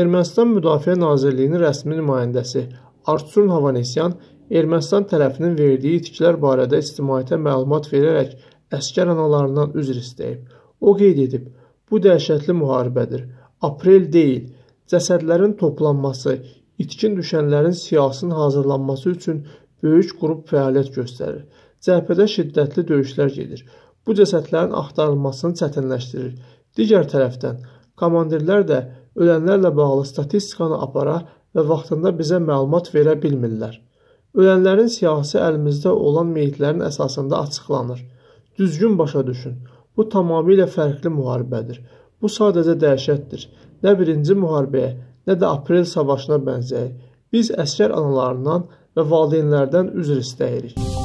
Ermənistan Müdafiə Nazirliyinin rəsmi nümayəndəsi Artsun Havanesiyan Ermənistan tərəfinin verdiyi itkilər barədə ictimaiyyətə məlumat verərək əskər analarından üzr istəyib. O qeyd edib, bu dəhşətli müharibədir. Aprel deyil, cəsədlərin toplanması, itkin düşənlərin siyasının hazırlanması üçün böyük qrup fəaliyyət göstərir. Cəbhədə şiddətli döyüşlər gedir. Bu cəsədlərin axtarılmasını çətinləşdirir. Digər tərəfdən, komandirlər də ölənlərlə bağlı statistikanı apara və vaxtında bizə məlumat verə bilmirlər. Ölənlərin siyahısı əlimizdə olan meyitlərin əsasında açıqlanır. Düzgün başa düşün. Bu tamamilə fərqli müharibədir. Bu sadəcə dəhşətdir. Nə birinci müharibəyə, nə də aprel savaşına bənzəyir. Biz əsgər analarından və valideynlərdən üzr istəyirik.